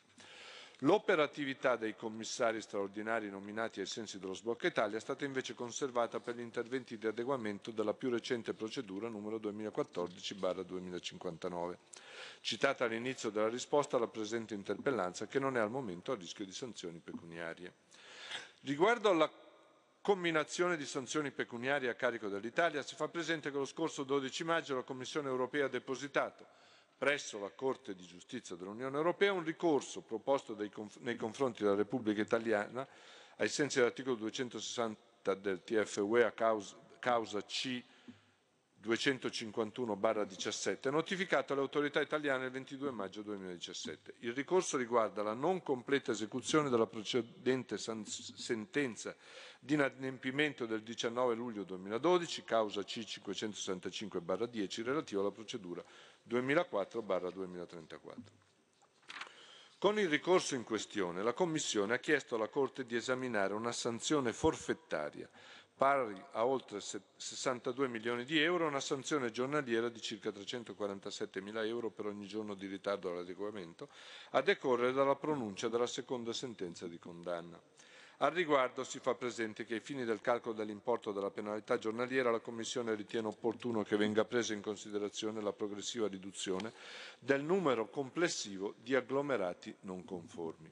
L'operatività dei commissari straordinari nominati ai sensi dello sblocca Italia è stata invece conservata per gli interventi di adeguamento della più recente procedura numero 2014-2059, citata all'inizio della risposta alla presente interpellanza che non è al momento a rischio di sanzioni pecuniarie. Riguardo alla combinazione di sanzioni pecuniarie a carico dell'Italia, si fa presente che lo scorso 12 maggio la Commissione europea ha depositato presso la Corte di Giustizia dell'Unione Europea un ricorso proposto conf nei confronti della Repubblica Italiana ai sensi dell'articolo 260 del TFUE a causa, causa C 251-17, notificato alle autorità italiane il 22 maggio 2017. Il ricorso riguarda la non completa esecuzione della precedente sentenza di inadempimento del 19 luglio 2012, causa C565-10, relativa alla procedura 2004-2034. Con il ricorso in questione, la Commissione ha chiesto alla Corte di esaminare una sanzione forfettaria pari a oltre 62 milioni di euro, una sanzione giornaliera di circa 347 mila euro per ogni giorno di ritardo all'adeguamento, a decorrere dalla pronuncia della seconda sentenza di condanna. Al riguardo si fa presente che ai fini del calcolo dell'importo della penalità giornaliera la Commissione ritiene opportuno che venga presa in considerazione la progressiva riduzione del numero complessivo di agglomerati non conformi.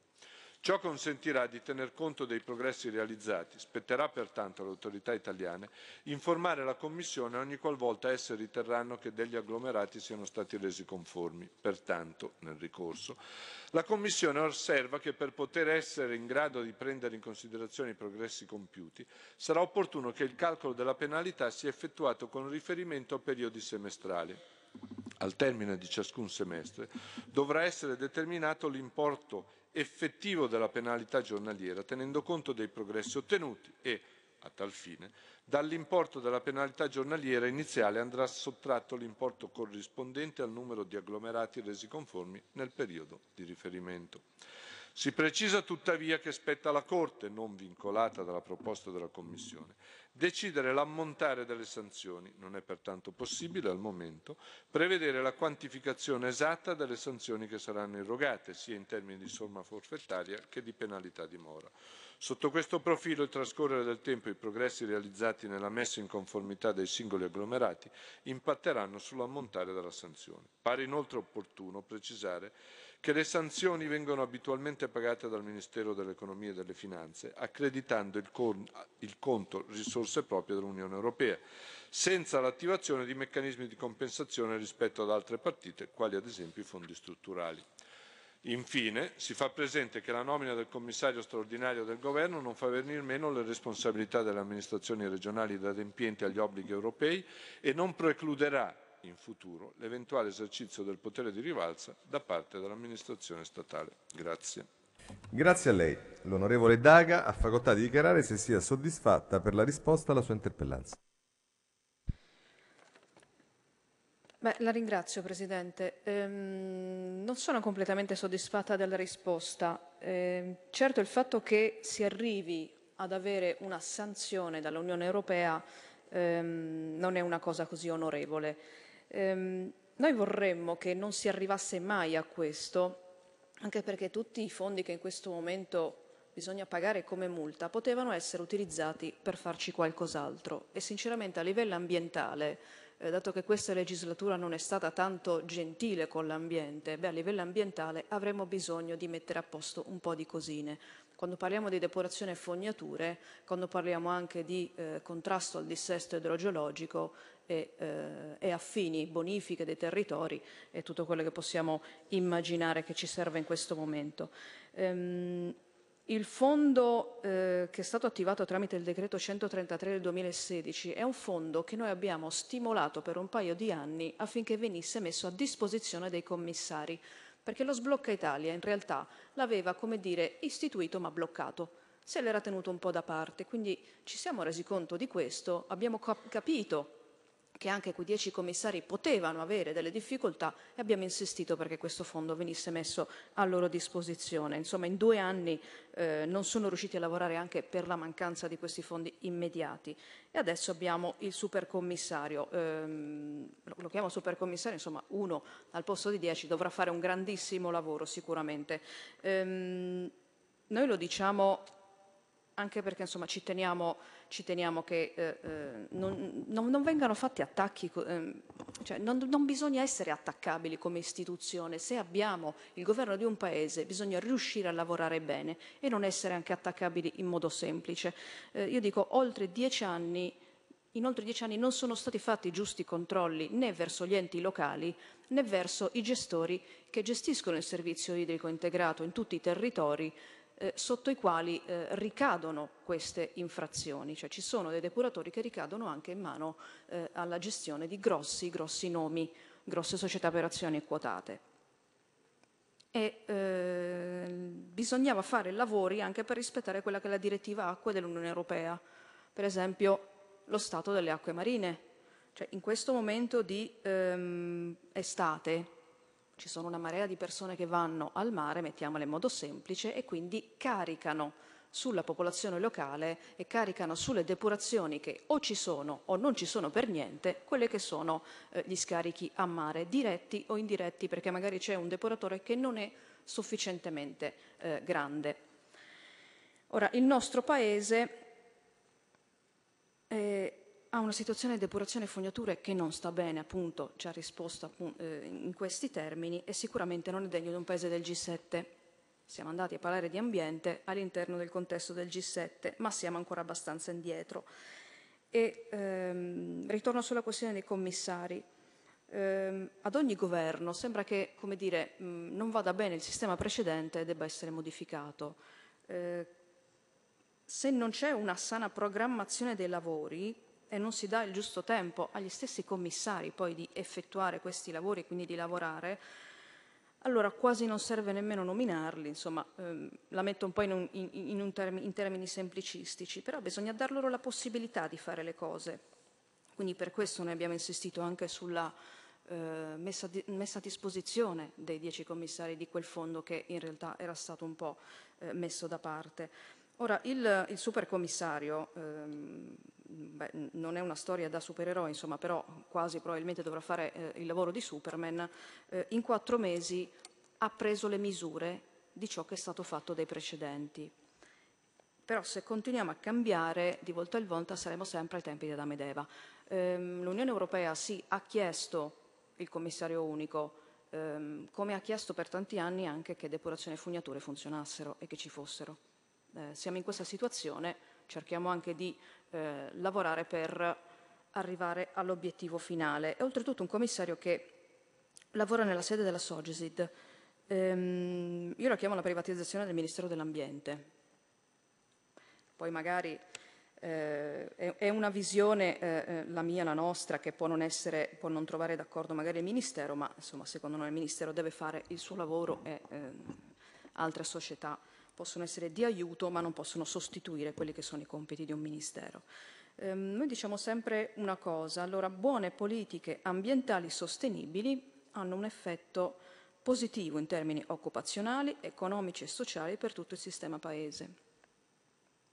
Ciò consentirà di tener conto dei progressi realizzati. Spetterà pertanto alle autorità italiane informare la Commissione ogni qualvolta esse riterranno che degli agglomerati siano stati resi conformi. Pertanto, nel ricorso, la Commissione osserva che per poter essere in grado di prendere in considerazione i progressi compiuti sarà opportuno che il calcolo della penalità sia effettuato con riferimento a periodi semestrali. Al termine di ciascun semestre dovrà essere determinato l'importo effettivo della penalità giornaliera tenendo conto dei progressi ottenuti e, a tal fine, dall'importo della penalità giornaliera iniziale andrà sottratto l'importo corrispondente al numero di agglomerati resi conformi nel periodo di riferimento. Si precisa tuttavia che spetta alla Corte, non vincolata dalla proposta della Commissione, decidere l'ammontare delle sanzioni. Non è pertanto possibile al momento prevedere la quantificazione esatta delle sanzioni che saranno erogate, sia in termini di somma forfettaria che di penalità di mora. Sotto questo profilo il trascorrere del tempo e i progressi realizzati nella messa in conformità dei singoli agglomerati impatteranno sull'ammontare della sanzione. Pare inoltre opportuno precisare che le sanzioni vengono abitualmente pagate dal Ministero dell'Economia e delle Finanze, accreditando il, con, il conto risorse proprie dell'Unione Europea, senza l'attivazione di meccanismi di compensazione rispetto ad altre partite, quali ad esempio i fondi strutturali. Infine, si fa presente che la nomina del commissario straordinario del governo non fa venir meno le responsabilità delle amministrazioni regionali adempienti agli obblighi europei e non precluderà in futuro l'eventuale esercizio del potere di rivalsa da parte dell'amministrazione statale. Grazie. Grazie a lei. L'onorevole Daga ha facoltà di dichiarare se sia soddisfatta per la risposta alla sua interpellanza. Beh, la ringrazio Presidente. Ehm, non sono completamente soddisfatta della risposta. Ehm, certo il fatto che si arrivi ad avere una sanzione dall'Unione Europea ehm, non è una cosa così onorevole. Ehm, noi vorremmo che non si arrivasse mai a questo, anche perché tutti i fondi che in questo momento bisogna pagare come multa potevano essere utilizzati per farci qualcos'altro e sinceramente a livello ambientale eh, dato che questa legislatura non è stata tanto gentile con l'ambiente, a livello ambientale avremmo bisogno di mettere a posto un po' di cosine. Quando parliamo di depurazione e fognature, quando parliamo anche di eh, contrasto al dissesto idrogeologico e, eh, e, affini, bonifiche dei territori e tutto quello che possiamo immaginare che ci serve in questo momento. Ehm, il fondo eh, che è stato attivato tramite il decreto 133 del 2016 è un fondo che noi abbiamo stimolato per un paio di anni affinché venisse messo a disposizione dei commissari perché lo sblocca Italia in realtà l'aveva, come dire, istituito ma bloccato. Se l'era tenuto un po' da parte, quindi ci siamo resi conto di questo, abbiamo capito che anche quei dieci commissari potevano avere delle difficoltà e abbiamo insistito perché questo fondo venisse messo a loro disposizione. Insomma, in due anni eh, non sono riusciti a lavorare anche per la mancanza di questi fondi immediati. E adesso abbiamo il supercommissario, ehm, lo chiamo supercommissario, insomma uno al posto di dieci dovrà fare un grandissimo lavoro sicuramente. Ehm, noi lo diciamo anche perché insomma, ci teniamo ci teniamo che eh, eh, non, non, non, vengano fatti attacchi, eh, cioè non, non, bisogna essere attaccabili come istituzione, se abbiamo il governo di un paese bisogna riuscire a lavorare bene e non essere anche attaccabili in modo semplice. Eh, io dico oltre dieci anni in oltre dieci anni non sono stati fatti giusti controlli né verso gli enti locali né verso i gestori che gestiscono il servizio idrico integrato in tutti i territori eh, sotto i quali eh, ricadono queste infrazioni, cioè ci sono dei depuratori che ricadono anche in mano eh, alla gestione di grossi, grossi nomi, grosse società per azioni quotate. E eh, bisognava fare lavori anche per rispettare quella che è la direttiva acque dell'Unione Europea, per esempio lo stato delle acque marine. Cioè, in questo momento di ehm, estate ci sono una marea di persone che vanno al mare, mettiamole in modo semplice, e quindi caricano sulla popolazione locale e caricano sulle depurazioni che o ci sono o non ci sono per niente quelle che sono eh, gli scarichi a mare, diretti o indiretti, perché magari c'è un depuratore che non è sufficientemente eh, grande. Ora, il nostro Paese eh, ha una situazione di depurazione fognature che non sta bene, appunto, ci ha risposto appunto, eh, in questi termini e sicuramente non è degno di un paese del G7. Siamo andati a parlare di ambiente all'interno del contesto del G7, ma siamo ancora abbastanza indietro. E, ehm, ritorno sulla questione dei commissari. Ehm, ad ogni governo sembra che, come dire, mh, mm, non vada bene il sistema precedente e debba essere modificato. Eh, se non c'è una sana programmazione dei lavori, e non si dà il giusto tempo agli stessi commissari poi di effettuare questi lavori e quindi di lavorare, allora quasi non serve nemmeno nominarli, insomma ehm, la metto un po' in, un, in, un termi, in termini semplicistici, però bisogna dar loro la possibilità di fare le cose. Quindi per questo noi abbiamo insistito anche sulla eh, messa, di, messa, a disposizione dei dieci commissari di quel fondo che in realtà era stato un po' eh, messo da parte. Ora, il, il supercommissario ehm, beh, non è una storia da supereroe, insomma, però quasi probabilmente dovrà fare eh, il lavoro di Superman, eh, in quattro mesi ha preso le misure di ciò che è stato fatto dai precedenti. Però se continuiamo a cambiare di volta in volta saremo sempre ai tempi di Adamo ed Eva. Ehm, L'Unione Europea sì ha chiesto il commissario unico, ehm, come ha chiesto per tanti anni anche che depurazione e fognature funzionassero e che ci fossero. Eh, siamo in questa situazione, cerchiamo anche di eh, lavorare per arrivare all'obiettivo finale. È oltretutto un commissario che lavora nella sede della Sogesid. Ehm, io la chiamo la privatizzazione del Ministero dell'Ambiente. Poi magari eh, è, è, una visione, eh, eh, la mia, la nostra, che può non, essere, può non trovare d'accordo magari il Ministero, ma insomma secondo noi il Ministero deve fare il suo lavoro e eh, altre società possono essere di aiuto ma non possono sostituire quelli che sono i compiti di un ministero. Eh, noi diciamo sempre una cosa, allora buone politiche ambientali sostenibili hanno un effetto positivo in termini occupazionali, economici e sociali per tutto il sistema paese.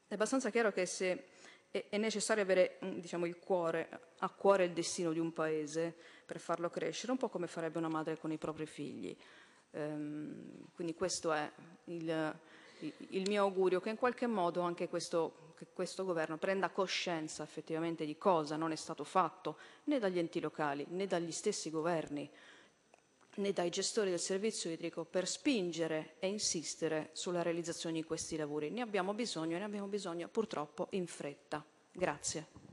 È abbastanza chiaro che se è necessario avere mm, diciamo, il cuore, a cuore il destino di un paese per farlo crescere, un po' come farebbe una madre con i propri figli. Ehm, quindi questo è il, il mio augurio che in qualche modo anche questo, questo governo prenda coscienza effettivamente di cosa non è stato fatto né dagli enti locali né dagli stessi governi né dai gestori del servizio idrico per spingere e insistere sulla realizzazione di questi lavori. Ne abbiamo bisogno e ne abbiamo bisogno purtroppo in fretta. Grazie.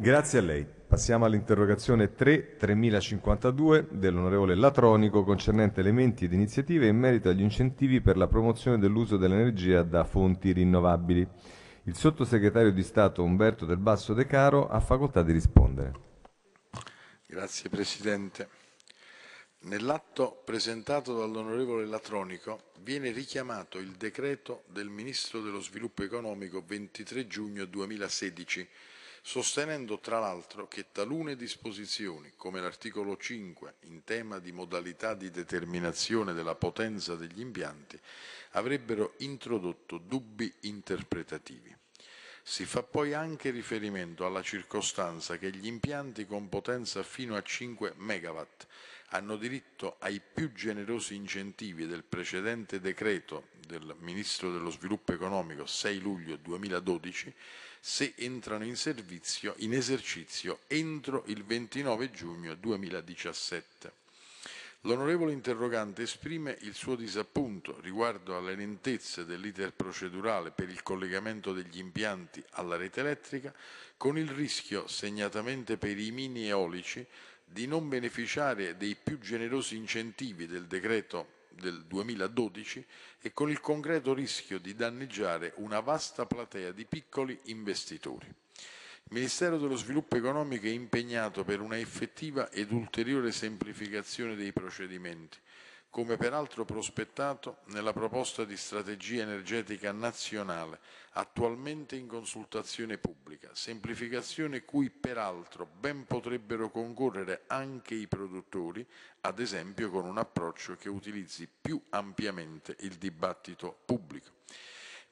Grazie a lei. Passiamo all'interrogazione 3-3052 dell'onorevole Latronico concernente elementi ed iniziative in merito agli incentivi per la promozione dell'uso dell'energia da fonti rinnovabili. Il sottosegretario di Stato Umberto del Basso De Caro ha facoltà di rispondere. Grazie Presidente. Nell'atto presentato dall'onorevole Latronico viene richiamato il decreto del Ministro dello Sviluppo Economico 23 giugno 2016 sostenendo tra l'altro che talune disposizioni, come l'articolo 5 in tema di modalità di determinazione della potenza degli impianti, avrebbero introdotto dubbi interpretativi. Si fa poi anche riferimento alla circostanza che gli impianti con potenza fino a 5 MW hanno diritto ai più generosi incentivi del precedente decreto del Ministro dello Sviluppo Economico 6 luglio 2012 se entrano in servizio in esercizio entro il 29 giugno 2017. L'onorevole interrogante esprime il suo disappunto riguardo alle lentezze dell'iter procedurale per il collegamento degli impianti alla rete elettrica, con il rischio, segnatamente per i mini eolici, di non beneficiare dei più generosi incentivi del decreto del 2012 e con il concreto rischio di danneggiare una vasta platea di piccoli investitori. Il Ministero dello Sviluppo Economico è impegnato per una effettiva ed ulteriore semplificazione dei procedimenti, come peraltro prospettato nella proposta di strategia energetica nazionale attualmente in consultazione pubblica, semplificazione cui peraltro ben potrebbero concorrere anche i produttori, ad esempio con un approccio che utilizzi più ampiamente il dibattito pubblico.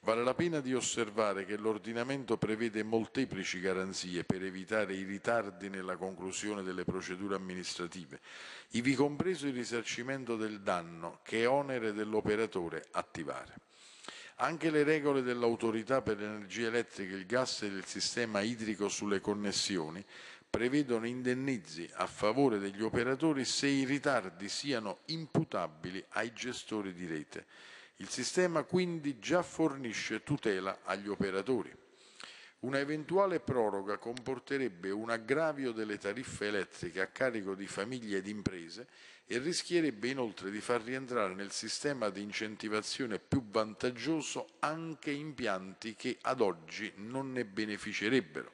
Vale la pena di osservare che l'ordinamento prevede molteplici garanzie per evitare i ritardi nella conclusione delle procedure amministrative, ivi compreso il risarcimento del danno che è onere dell'operatore attivare. Anche le regole dell'autorità per l'energia elettrica, il gas e il sistema idrico sulle connessioni prevedono indennizi a favore degli operatori se i ritardi siano imputabili ai gestori di rete. Il sistema quindi già fornisce tutela agli operatori. Una eventuale proroga comporterebbe un aggravio delle tariffe elettriche a carico di famiglie ed imprese e rischierebbe inoltre di far rientrare nel sistema di incentivazione più vantaggioso anche impianti che ad oggi non ne beneficerebbero.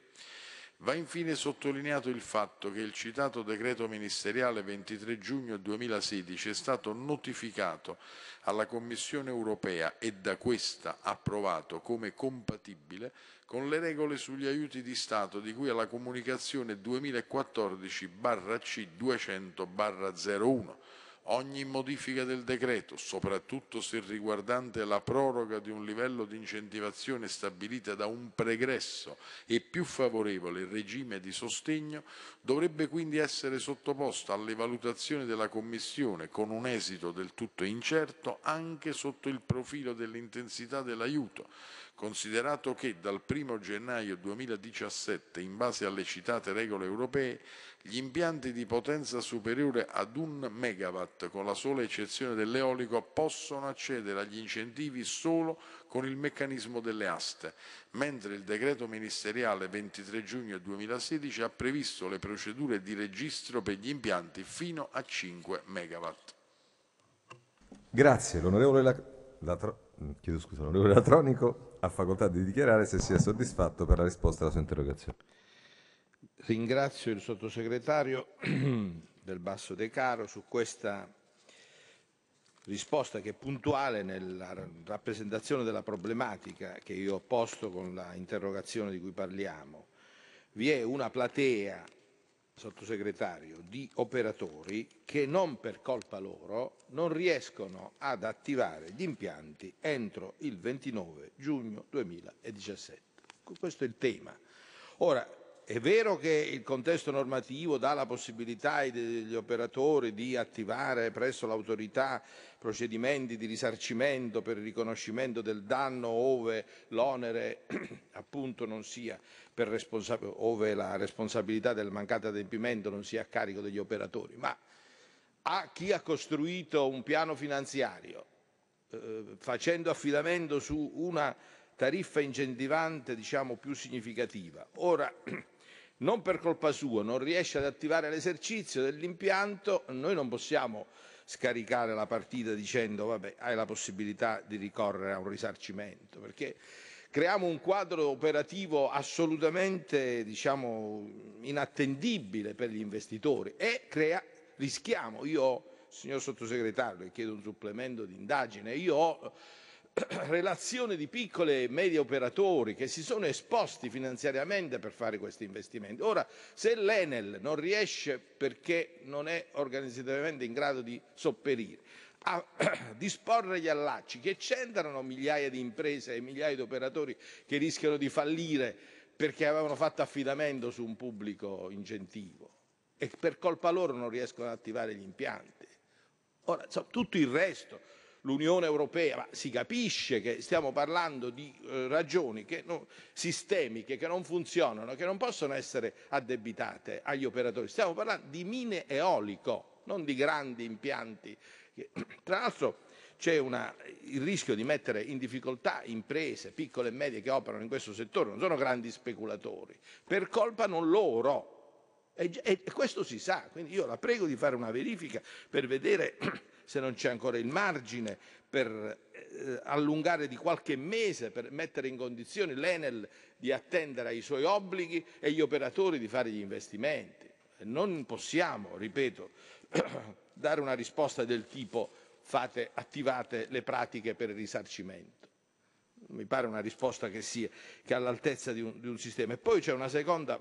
Va infine sottolineato il fatto che il citato decreto ministeriale 23 giugno 2016 è stato notificato alla Commissione europea e da questa approvato come compatibile con le regole sugli aiuti di Stato di cui alla comunicazione 2014-C200-01 Ogni modifica del decreto, soprattutto se riguardante la proroga di un livello di incentivazione stabilita da un pregresso e più favorevole regime di sostegno, dovrebbe quindi essere sottoposta alle valutazioni della Commissione con un esito del tutto incerto anche sotto il profilo dell'intensità dell'aiuto considerato che dal 1 gennaio 2017, in base alle citate regole europee, gli impianti di potenza superiore ad un megawatt, con la sola eccezione dell'eolico, possono accedere agli incentivi solo con il meccanismo delle aste, mentre il decreto ministeriale 23 giugno 2016 ha previsto le procedure di registro per gli impianti fino a 5 megawatt. Grazie, l'onorevole la... La... Mm, chiedo scusa, l'onorevole Latronico ha facoltà di dichiarare se sia soddisfatto per la risposta alla sua interrogazione. Ringrazio il sottosegretario del Basso De Caro su questa risposta che è puntuale nella rappresentazione della problematica che io ho posto con l'interrogazione di cui parliamo. Vi è una platea sottosegretario, di operatori che non per colpa loro non riescono ad attivare gli impianti entro il 29 giugno 2017. Questo è il tema. Ora, è vero che il contesto normativo dà la possibilità agli operatori di attivare presso l'autorità procedimenti di risarcimento per il riconoscimento del danno ove l'onere appunto non sia per responsab- ove la responsabilità del mancato adempimento non sia a carico degli operatori, ma a chi ha costruito un piano finanziario eh, facendo affidamento su una tariffa incentivante diciamo più significativa. Ora non per colpa sua non riesce ad attivare l'esercizio dell'impianto, noi non possiamo scaricare la partita dicendo vabbè hai la possibilità di ricorrere a un risarcimento, perché creiamo un quadro operativo assolutamente diciamo, inattendibile per gli investitori e crea, rischiamo, io signor sottosegretario le chiedo un supplemento di indagine, io ho relazione di piccole e medie operatori che si sono esposti finanziariamente per fare questi investimenti. Ora, se l'Enel non riesce perché non è organizzativamente in grado di sopperire, a disporre gli allacci che c'entrano migliaia di imprese e migliaia di operatori che rischiano di fallire perché avevano fatto affidamento su un pubblico incentivo e per colpa loro non riescono ad attivare gli impianti. Ora, insomma, tutto il resto, l'Unione Europea, ma si capisce che stiamo parlando di eh, ragioni che non, sistemiche che non funzionano, che non possono essere addebitate agli operatori. Stiamo parlando di mine eolico, non di grandi impianti. Tra l'altro c'è una, il rischio di mettere in difficoltà imprese piccole e medie che operano in questo settore, non sono grandi speculatori, per colpa non loro. E, e questo si sa, quindi io la prego di fare una verifica per vedere se non c'è ancora il margine per eh, allungare di qualche mese, per mettere in condizione l'Enel di attendere ai suoi obblighi e gli operatori di fare gli investimenti. Non possiamo, ripeto, dare una risposta del tipo fate, attivate le pratiche per il risarcimento. Mi pare una risposta che sia che all'altezza di un, di un sistema. E poi c'è una seconda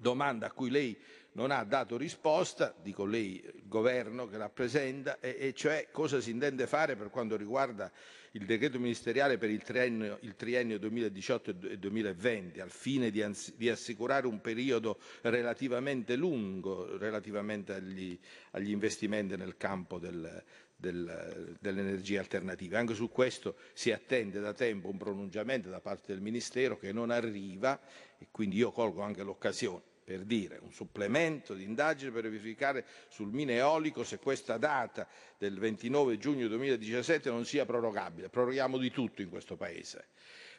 domanda a cui lei non ha dato risposta, dico lei, il governo che rappresenta, e, e cioè cosa si intende fare per quanto riguarda il decreto ministeriale per il triennio, il triennio 2018 e 2020, al fine di, di, assicurare un periodo relativamente lungo relativamente agli, agli investimenti nel campo del, del, delle energie alternative. Anche su questo si attende da tempo un pronunciamento da parte del Ministero che non arriva e quindi io colgo anche l'occasione per dire, un supplemento di indagine per verificare sul mine eolico se questa data del 29 giugno 2017 non sia prorogabile. Proroghiamo di tutto in questo Paese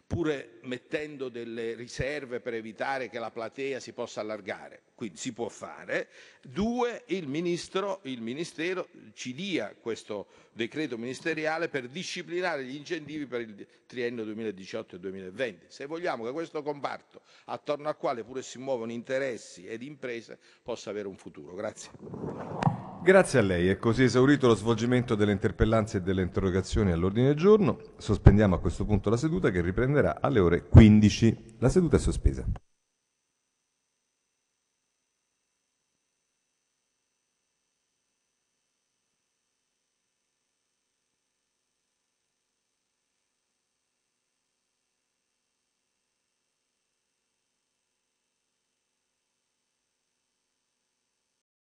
pure mettendo delle riserve per evitare che la platea si possa allargare. Quindi si può fare. Due, il, ministro, il Ministero ci dia questo decreto ministeriale per disciplinare gli incentivi per il triennio 2018-2020. Se vogliamo che questo comparto, attorno al quale pure si muovono interessi ed imprese, possa avere un futuro. Grazie. Grazie a lei. È così esaurito lo svolgimento delle interpellanze e delle interrogazioni all'ordine del giorno. Sospendiamo a questo punto la seduta che riprenderà alle ore 15. La seduta è sospesa.